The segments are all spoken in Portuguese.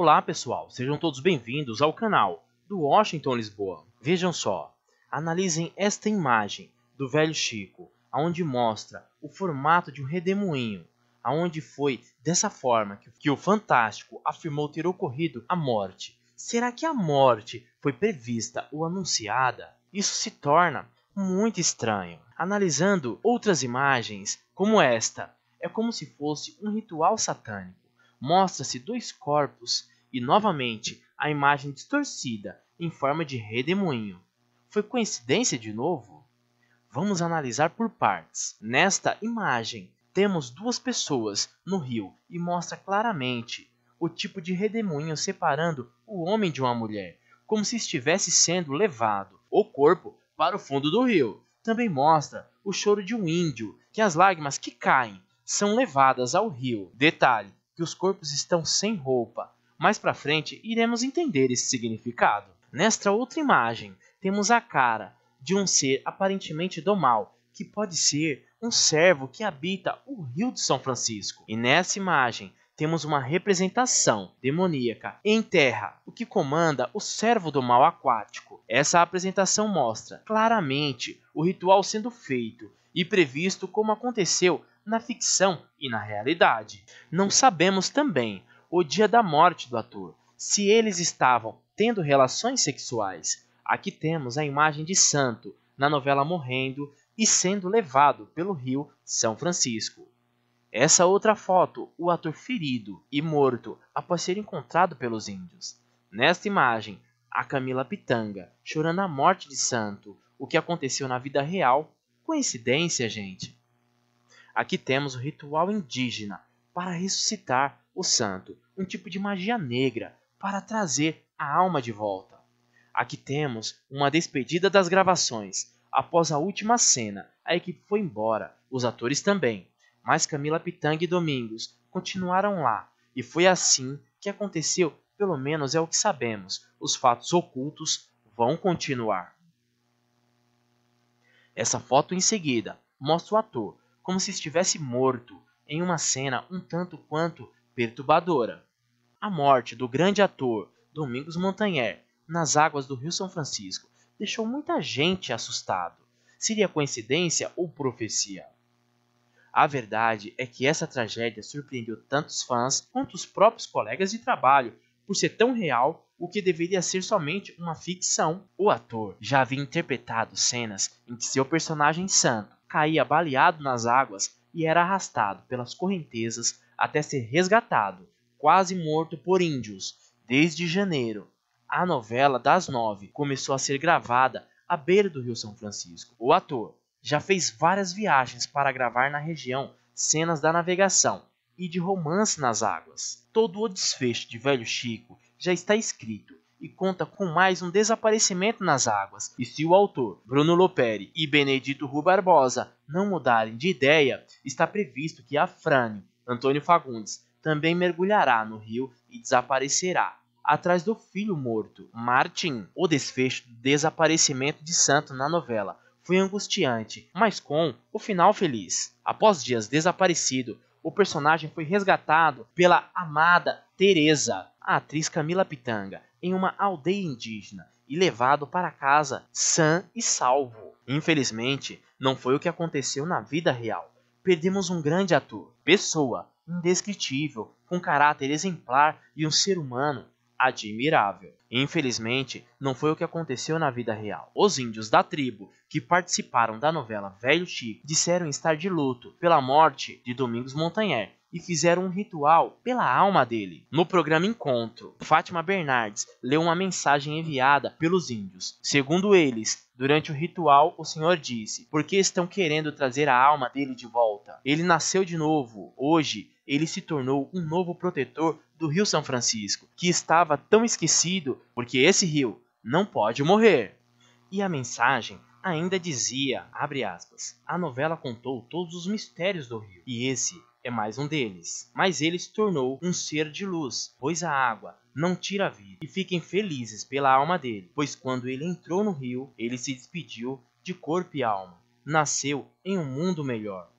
Olá pessoal, sejam todos bem-vindos ao canal do Washington Lisboa. Vejam só, analisem esta imagem do velho Chico, aonde mostra o formato de um redemoinho, aonde foi dessa forma que o Fantástico afirmou ter ocorrido a morte. Será que a morte foi prevista ou anunciada? Isso se torna muito estranho. Analisando outras imagens, como esta, é como se fosse um ritual satânico mostra-se dois corpos e novamente a imagem distorcida em forma de redemoinho. Foi coincidência de novo? Vamos analisar por partes. Nesta imagem, temos duas pessoas no rio e mostra claramente o tipo de redemoinho separando o homem de uma mulher, como se estivesse sendo levado o corpo para o fundo do rio. Também mostra o choro de um índio, que as lágrimas que caem são levadas ao rio. Detalhe: que os corpos estão sem roupa, mais para frente iremos entender esse significado. Nesta outra imagem, temos a cara de um ser aparentemente do mal, que pode ser um servo que habita o Rio de São Francisco. E nessa imagem, temos uma representação demoníaca em terra, o que comanda o servo do mal aquático. Essa apresentação mostra claramente o ritual sendo feito e previsto como aconteceu na ficção e na realidade. Não sabemos também o dia da morte do ator, se eles estavam tendo relações sexuais. Aqui temos a imagem de Santo na novela morrendo e sendo levado pelo rio São Francisco. Essa outra foto, o ator ferido e morto após ser encontrado pelos índios. Nesta imagem, a Camila Pitanga chorando a morte de Santo, o que aconteceu na vida real. Coincidência, gente? Aqui temos o ritual indígena para ressuscitar o santo, um tipo de magia negra, para trazer a alma de volta. Aqui temos uma despedida das gravações. Após a última cena, a equipe foi embora, os atores também. Mas Camila Pitanga e Domingos continuaram lá, e foi assim que aconteceu, pelo menos é o que sabemos. Os fatos ocultos vão continuar. Essa foto em seguida mostra o ator como se estivesse morto, em uma cena um tanto quanto perturbadora. A morte do grande ator Domingos Montanher nas águas do Rio São Francisco deixou muita gente assustado. Seria coincidência ou profecia? A verdade é que essa tragédia surpreendeu tanto os fãs quanto os próprios colegas de trabalho por ser tão real o que deveria ser somente uma ficção. O ator já havia interpretado cenas em que seu personagem santo caía baleado nas águas e era arrastado pelas correntezas até ser resgatado, quase morto por índios, desde janeiro. A novela das nove começou a ser gravada à beira do Rio São Francisco. O ator já fez várias viagens para gravar na região cenas da navegação e de romance nas águas. Todo o desfecho de Velho Chico já está escrito e conta com mais um desaparecimento nas águas. E se o autor, Bruno Loperi e Benedito Rui Barbosa não mudarem de ideia, está previsto que a Frane, Antônio Fagundes, também mergulhará no rio e desaparecerá atrás do filho morto, Martin. O desfecho do desaparecimento de Santo na novela foi angustiante, mas com o final feliz. Após dias desaparecido, o personagem foi resgatado pela amada Teresa, a atriz Camila Pitanga, em uma aldeia indígena e levado para casa sã e salvo. Infelizmente, não foi o que aconteceu na vida real. Perdemos um grande ator, pessoa indescritível, com caráter exemplar e um ser humano admirável. Infelizmente, não foi o que aconteceu na vida real. Os índios da tribo que participaram da novela Velho Chico disseram estar de luto pela morte de Domingos Montanher, e fizeram um ritual pela alma dele. No programa Encontro, Fátima Bernardes leu uma mensagem enviada pelos índios. Segundo eles, durante o ritual, o Senhor disse: Por que estão querendo trazer a alma dele de volta? Ele nasceu de novo. Hoje, ele se tornou um novo protetor do Rio São Francisco, que estava tão esquecido, porque esse rio não pode morrer. E a mensagem ainda dizia, abre aspas, a novela contou todos os mistérios do rio, e esse é mais um deles. Mas ele se tornou um ser de luz, pois a água não tira a vida. E fiquem felizes pela alma dele, pois quando ele entrou no rio, ele se despediu de corpo e alma. Nasceu em um mundo melhor.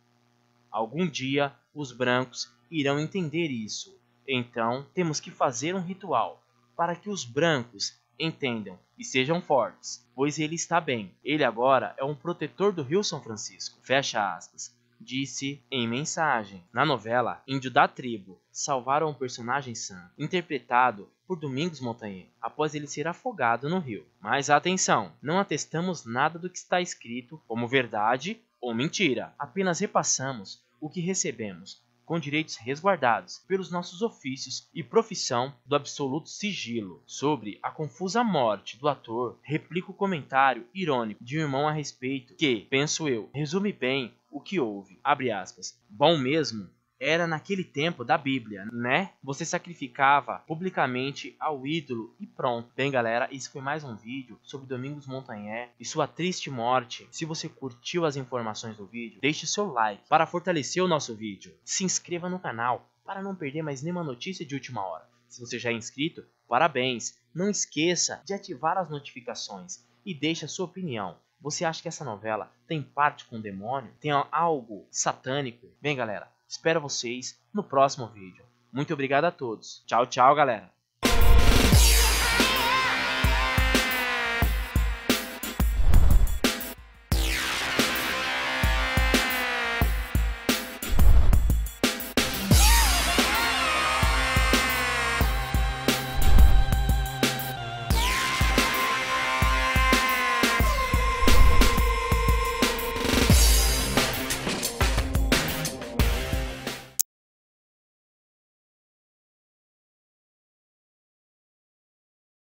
Algum dia os brancos irão entender isso. Então temos que fazer um ritual para que os brancos entendam e sejam fortes, pois ele está bem. Ele agora é um protetor do Rio São Francisco. Fecha aspas disse em mensagem. Na novela Índio da Tribo, salvaram um personagem Sam, interpretado por Domingos Montanhe, após ele ser afogado no rio. Mas atenção, não atestamos nada do que está escrito como verdade ou mentira, apenas repassamos o que recebemos com direitos resguardados pelos nossos ofícios e profissão do absoluto sigilo. Sobre a confusa morte do ator, replico o comentário irônico de um irmão a respeito que, penso eu, resume bem o que houve. Abre aspas. Bom mesmo era naquele tempo da Bíblia, né? Você sacrificava publicamente ao ídolo e pronto. Bem, galera, isso foi mais um vídeo sobre Domingos Montanhé e sua triste morte. Se você curtiu as informações do vídeo, deixe seu like para fortalecer o nosso vídeo. Se inscreva no canal para não perder mais nenhuma notícia de última hora. Se você já é inscrito, parabéns! Não esqueça de ativar as notificações e deixe a sua opinião. Você acha que essa novela tem parte com o demônio? Tem algo satânico? Bem, galera, Espero vocês no próximo vídeo. Muito obrigado a todos. Tchau, tchau, galera.